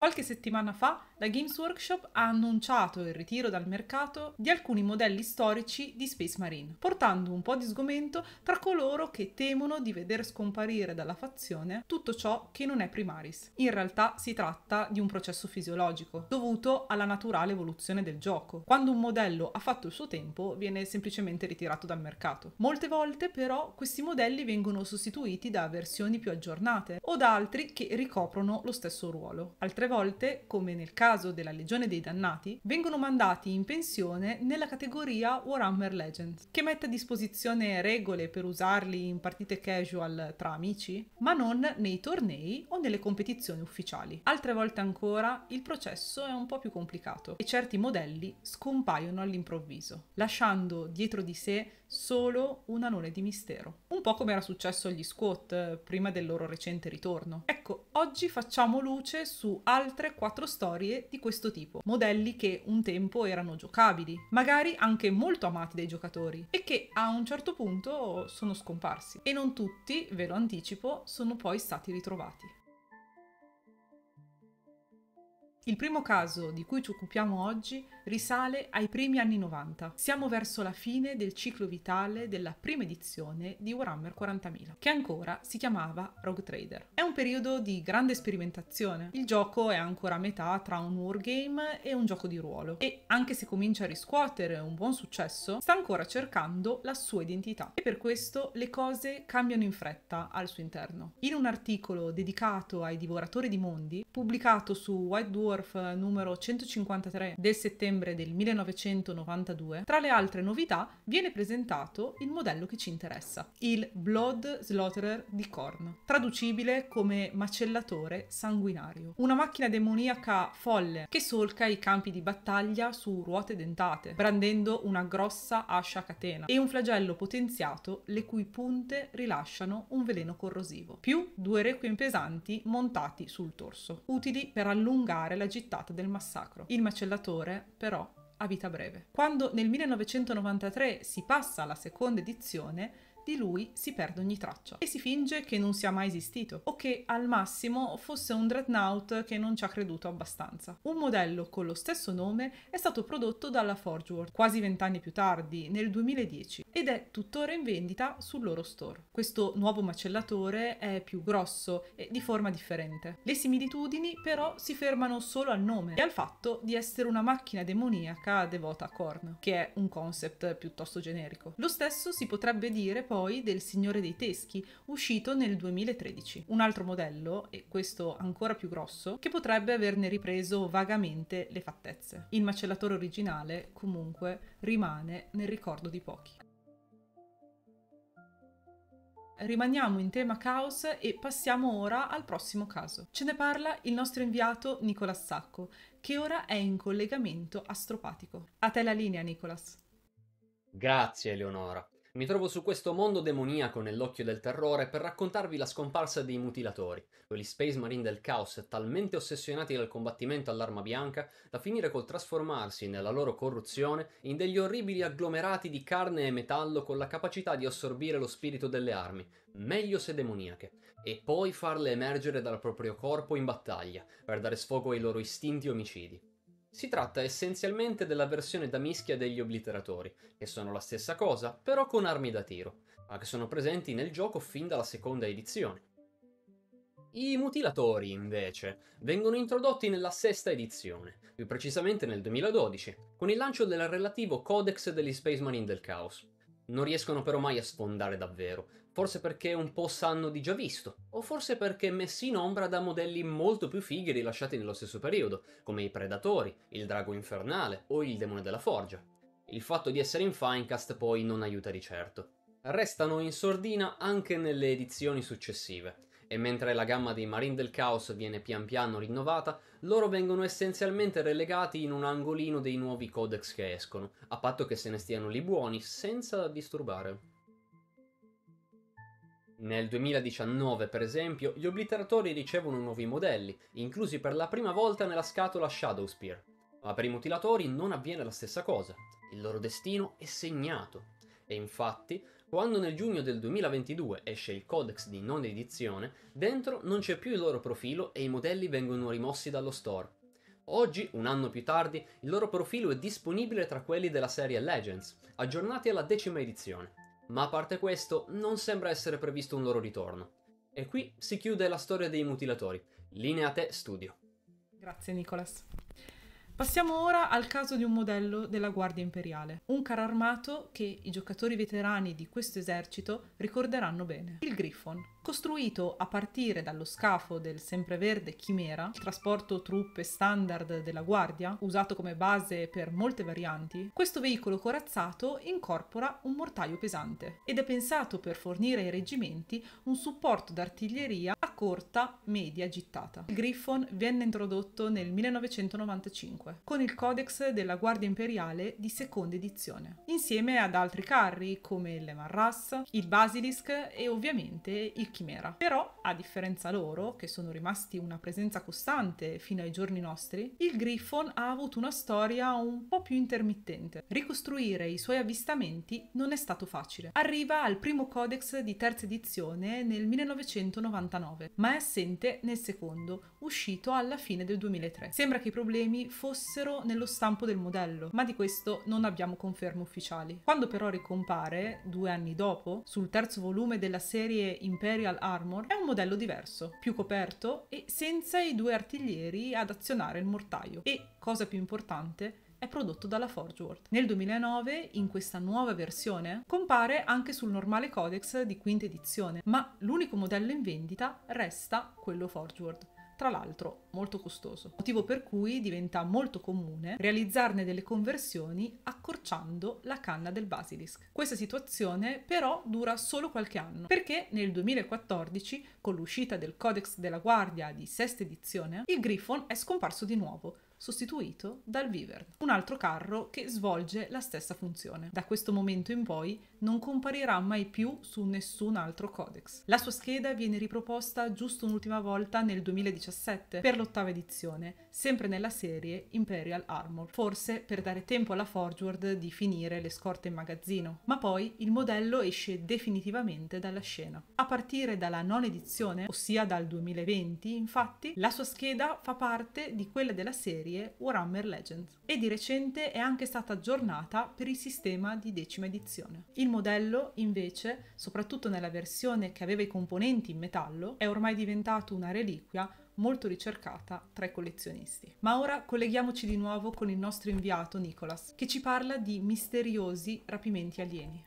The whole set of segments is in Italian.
Qualche settimana fa la Games Workshop ha annunciato il ritiro dal mercato di alcuni modelli storici di Space Marine, portando un po' di sgomento tra coloro che temono di veder scomparire dalla fazione tutto ciò che non è Primaris. In realtà si tratta di un processo fisiologico, dovuto alla naturale evoluzione del gioco. Quando un modello ha fatto il suo tempo, viene semplicemente ritirato dal mercato. Molte volte però questi modelli vengono sostituiti da versioni più aggiornate o da altri che ricoprono lo stesso ruolo. Altre volte, come nel caso della Legione dei Dannati, vengono mandati in pensione nella categoria Warhammer Legends, che mette a disposizione regole per usarli in partite casual tra amici, ma non nei tornei o nelle competizioni ufficiali. Altre volte ancora il processo è un po' più complicato e certi modelli scompaiono all'improvviso, lasciando dietro di sé solo un anone di mistero. Un po' come era successo agli squat eh, prima del loro recente ritorno. Ecco, oggi facciamo luce su altri altre quattro storie di questo tipo, modelli che un tempo erano giocabili, magari anche molto amati dai giocatori e che a un certo punto sono scomparsi e non tutti, ve lo anticipo, sono poi stati ritrovati. Il primo caso di cui ci occupiamo oggi risale ai primi anni 90. Siamo verso la fine del ciclo vitale della prima edizione di Warhammer 40.000, che ancora si chiamava Rogue Trader. È un periodo di grande sperimentazione. Il gioco è ancora a metà tra un wargame e un gioco di ruolo e, anche se comincia a riscuotere un buon successo, sta ancora cercando la sua identità e per questo le cose cambiano in fretta al suo interno. In un articolo dedicato ai divoratori di mondi, pubblicato su White Dwarf Waldorf numero 153 del settembre del 1992, tra le altre novità viene presentato il modello che ci interessa, il Blood Slaughterer di Korn, traducibile come macellatore sanguinario, una macchina demoniaca folle che solca i campi di battaglia su ruote dentate, brandendo una grossa ascia a catena e un flagello potenziato le cui punte rilasciano un veleno corrosivo, più due requiem pesanti montati sul torso, utili per allungare la gittata del massacro. Il macellatore, però, ha vita breve. Quando nel 1993 si passa alla seconda edizione, di lui si perde ogni traccia e si finge che non sia mai esistito o che al massimo fosse un dreadnought che non ci ha creduto abbastanza. Un modello con lo stesso nome è stato prodotto dalla Forgeworld quasi vent'anni più tardi, nel 2010, ed è tuttora in vendita sul loro store. Questo nuovo macellatore è più grosso e di forma differente. Le similitudini però si fermano solo al nome e al fatto di essere una macchina demoniaca devota a Korn, che è un concept piuttosto generico. Lo stesso si potrebbe dire poi poi del Signore dei Teschi, uscito nel 2013. Un altro modello, e questo ancora più grosso, che potrebbe averne ripreso vagamente le fattezze. Il macellatore originale, comunque, rimane nel ricordo di pochi. Rimaniamo in tema caos e passiamo ora al prossimo caso. Ce ne parla il nostro inviato Nicolas Sacco, che ora è in collegamento astropatico. A te la linea, Nicolas. Grazie, Eleonora. Mi trovo su questo mondo demoniaco nell'occhio del terrore per raccontarvi la scomparsa dei mutilatori, quegli Space Marine del caos talmente ossessionati dal combattimento all'arma bianca da finire col trasformarsi nella loro corruzione in degli orribili agglomerati di carne e metallo con la capacità di assorbire lo spirito delle armi, meglio se demoniache, e poi farle emergere dal proprio corpo in battaglia, per dare sfogo ai loro istinti omicidi. Si tratta essenzialmente della versione da mischia degli obliteratori, che sono la stessa cosa, però con armi da tiro, ma che sono presenti nel gioco fin dalla seconda edizione. I mutilatori, invece, vengono introdotti nella sesta edizione, più precisamente nel 2012, con il lancio del relativo Codex degli Spaceman in del Caos, non riescono però mai a sfondare davvero, forse perché un po' sanno di già visto, o forse perché messi in ombra da modelli molto più fighi rilasciati nello stesso periodo, come i Predatori, il Drago Infernale o il Demone della Forgia. Il fatto di essere in Finecast poi non aiuta di certo. Restano in sordina anche nelle edizioni successive, e mentre la gamma dei Marine del Caos viene pian piano rinnovata, loro vengono essenzialmente relegati in un angolino dei nuovi codex che escono, a patto che se ne stiano lì buoni, senza disturbare. Nel 2019, per esempio, gli obliteratori ricevono nuovi modelli, inclusi per la prima volta nella scatola Shadow Spear. Ma per i mutilatori non avviene la stessa cosa, il loro destino è segnato. E infatti, quando nel giugno del 2022 esce il codex di non edizione, dentro non c'è più il loro profilo e i modelli vengono rimossi dallo store. Oggi, un anno più tardi, il loro profilo è disponibile tra quelli della serie Legends, aggiornati alla decima edizione. Ma a parte questo, non sembra essere previsto un loro ritorno. E qui si chiude la storia dei mutilatori. Linea a te, studio. Grazie Nicolas. Passiamo ora al caso di un modello della Guardia Imperiale, un carro armato che i giocatori veterani di questo esercito ricorderanno bene, il Griffon. Costruito a partire dallo scafo del sempreverde Chimera, il trasporto truppe standard della Guardia, usato come base per molte varianti, questo veicolo corazzato incorpora un mortaio pesante ed è pensato per fornire ai reggimenti un supporto d'artiglieria a corta, media gittata. Il Griffon venne introdotto nel 1995 1945, con il Codex della Guardia Imperiale di seconda edizione, insieme ad altri carri come le Marras, il Basilisk e ovviamente il Chimera. Però, a differenza loro, che sono rimasti una presenza costante fino ai giorni nostri, il Griffon ha avuto una storia un po' più intermittente. Ricostruire i suoi avvistamenti non è stato facile. Arriva al primo Codex di terza edizione nel 1999, ma è assente nel secondo, uscito alla fine del 2003. Sembra che i problemi fossero fossero nello stampo del modello, ma di questo non abbiamo conferme ufficiali. Quando però ricompare, due anni dopo, sul terzo volume della serie Imperial Armor, è un modello diverso, più coperto e senza i due artiglieri ad azionare il mortaio. E, cosa più importante, è prodotto dalla Forgeworld. Nel 2009, in questa nuova versione, compare anche sul normale codex di quinta edizione, ma l'unico modello in vendita resta quello Forgeworld tra l'altro molto costoso, motivo per cui diventa molto comune realizzarne delle conversioni accorciando la canna del basilisk. Questa situazione però dura solo qualche anno, perché nel 2014, con l'uscita del Codex della Guardia di sesta edizione, il Griffon è scomparso di nuovo, sostituito dal Wyvern, un altro carro che svolge la stessa funzione. Da questo momento in poi non comparirà mai più su nessun altro codex. La sua scheda viene riproposta giusto un'ultima volta nel 2017 per l'ottava edizione, sempre nella serie Imperial Armor, forse per dare tempo alla Forgeward di finire le scorte in magazzino. Ma poi il modello esce definitivamente dalla scena. A partire dalla nona edizione, ossia dal 2020, infatti, la sua scheda fa parte di quella della serie serie Warhammer Legends e di recente è anche stata aggiornata per il sistema di decima edizione. Il modello, invece, soprattutto nella versione che aveva i componenti in metallo, è ormai diventato una reliquia molto ricercata tra i collezionisti. Ma ora colleghiamoci di nuovo con il nostro inviato Nicolas, che ci parla di misteriosi rapimenti alieni.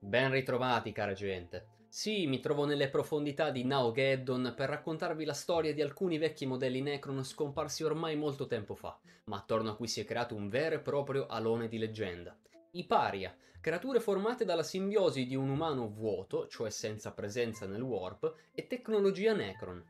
Ben ritrovati, cara gente. Sì, mi trovo nelle profondità di Naogeddon per raccontarvi la storia di alcuni vecchi modelli Necron scomparsi ormai molto tempo fa, ma attorno a cui si è creato un vero e proprio alone di leggenda. I Paria, creature formate dalla simbiosi di un umano vuoto, cioè senza presenza nel warp, e tecnologia Necron,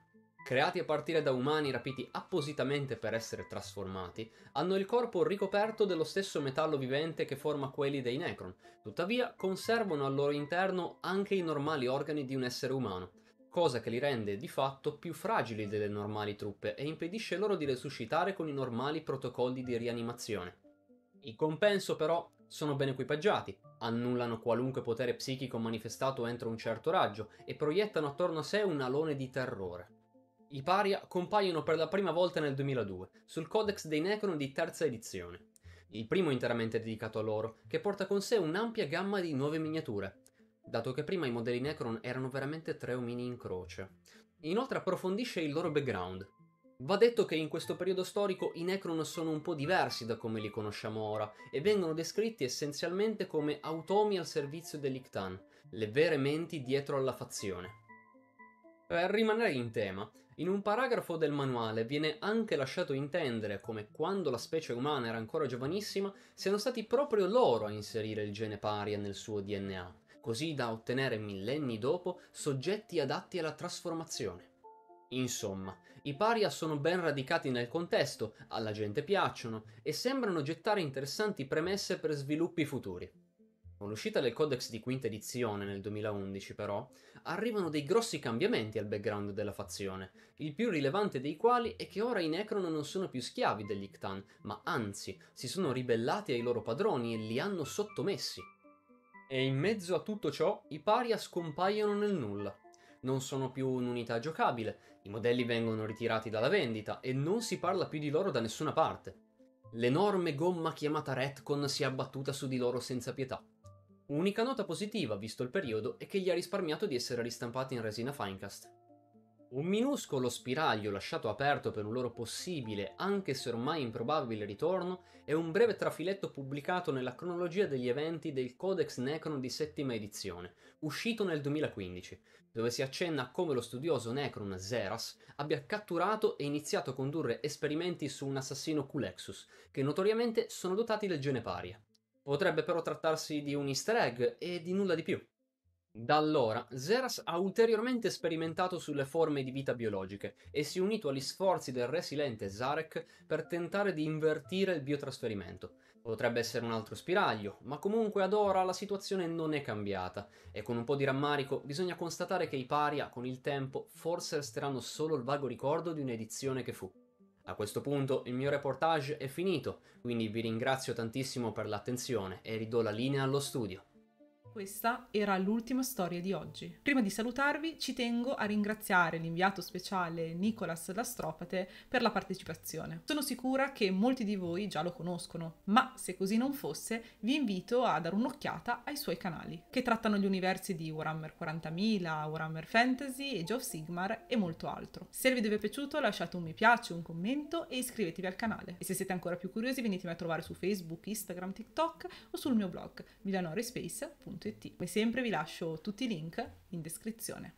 creati a partire da umani rapiti appositamente per essere trasformati, hanno il corpo ricoperto dello stesso metallo vivente che forma quelli dei Necron, tuttavia conservano al loro interno anche i normali organi di un essere umano, cosa che li rende di fatto più fragili delle normali truppe e impedisce loro di resuscitare con i normali protocolli di rianimazione. In compenso però sono ben equipaggiati, annullano qualunque potere psichico manifestato entro un certo raggio e proiettano attorno a sé un alone di terrore. I paria compaiono per la prima volta nel 2002 sul Codex dei Necron di terza edizione, il primo interamente dedicato a loro, che porta con sé un'ampia gamma di nuove miniature, dato che prima i modelli Necron erano veramente tre omini in croce. Inoltre approfondisce il loro background. Va detto che in questo periodo storico i Necron sono un po' diversi da come li conosciamo ora e vengono descritti essenzialmente come automi al servizio dell'Iktan, le vere menti dietro alla fazione. Per eh, rimanere in tema, in un paragrafo del manuale viene anche lasciato intendere come quando la specie umana era ancora giovanissima siano stati proprio loro a inserire il gene paria nel suo DNA, così da ottenere millenni dopo soggetti adatti alla trasformazione. Insomma, i paria sono ben radicati nel contesto, alla gente piacciono e sembrano gettare interessanti premesse per sviluppi futuri. Con l'uscita del codex di quinta edizione nel 2011, però, arrivano dei grossi cambiamenti al background della fazione, il più rilevante dei quali è che ora i Necron non sono più schiavi degli Iktan, ma anzi si sono ribellati ai loro padroni e li hanno sottomessi. E in mezzo a tutto ciò, i Paria scompaiono nel nulla. Non sono più un'unità giocabile, i modelli vengono ritirati dalla vendita e non si parla più di loro da nessuna parte. L'enorme gomma chiamata Retcon si è abbattuta su di loro senza pietà Unica nota positiva, visto il periodo, è che gli ha risparmiato di essere ristampati in resina Finecast. Un minuscolo spiraglio lasciato aperto per un loro possibile, anche se ormai improbabile, ritorno è un breve trafiletto pubblicato nella cronologia degli eventi del Codex Necron di settima edizione, uscito nel 2015, dove si accenna come lo studioso Necron Zeras abbia catturato e iniziato a condurre esperimenti su un assassino Culexus, che notoriamente sono dotati del gene paria. Potrebbe però trattarsi di un easter egg e di nulla di più. Da allora, Zeras ha ulteriormente sperimentato sulle forme di vita biologiche e si è unito agli sforzi del resilente Zarek per tentare di invertire il biotrasferimento. Potrebbe essere un altro spiraglio, ma comunque ad ora la situazione non è cambiata e con un po' di rammarico bisogna constatare che i paria con il tempo forse resteranno solo il vago ricordo di un'edizione che fu. A questo punto il mio reportage è finito, quindi vi ringrazio tantissimo per l'attenzione e ridò la linea allo studio. Questa era l'ultima storia di oggi. Prima di salutarvi ci tengo a ringraziare l'inviato speciale Nicolas Lastropate per la partecipazione. Sono sicura che molti di voi già lo conoscono, ma se così non fosse vi invito a dare un'occhiata ai suoi canali, che trattano gli universi di Warhammer 40.000, Warhammer Fantasy, Age of Sigmar e molto altro. Se il video vi è piaciuto lasciate un mi piace, un commento e iscrivetevi al canale. E se siete ancora più curiosi venitemi a trovare su Facebook, Instagram, TikTok o sul mio blog milanoryspace.com www.ecoagro.it e sempre vi lascio tutti i link in descrizione.